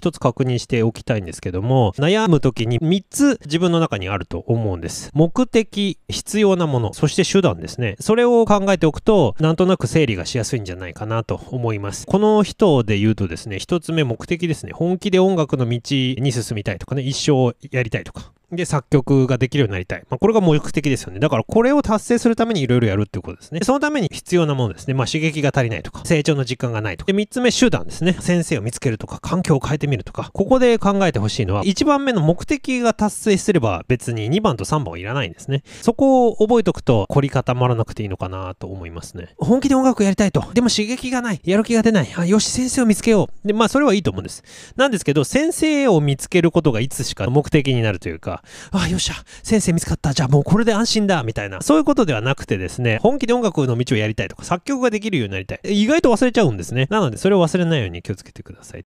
一つ確認しておきたいんですけども、悩む時に3つ自分の中にあると思うんです。目的、必要なもの、そして手段ですね。それを考えておくと、なんとなく整理がしやすいんじゃないかなと思います。この人で言うとですね、1つ目目的ですね。本気で音楽の道に進みたいとかね、一生やりたいとか。で、作曲ができるようになりたい。まあ、これが目的ですよね。だから、これを達成するためにいろいろやるっていうことですね。そのために必要なものですね。まあ、刺激が足りないとか、成長の実感がないとか。で、3つ目、手段ですね。先生を見つけるとか、環境を変えてみるとか。ここで考えてほしいのは、1番目の目的が達成すれば、別に2番と3番はいらないんですね。そこを覚えとくと、凝り固まらなくていいのかなと思いますね。本気で音楽やりたいと。でも刺激がない。やる気が出ない。あ、よし、先生を見つけよう。で、まあ、それはいいと思うんです。なんですけど、先生を見つけることがいつしか目的になるというか、ああ、よっしゃ、先生見つかった、じゃあもうこれで安心だ、みたいな、そういうことではなくてですね、本気で音楽の道をやりたいとか、作曲ができるようになりたい。意外と忘れちゃうんですね。なので、それを忘れないように気をつけてください。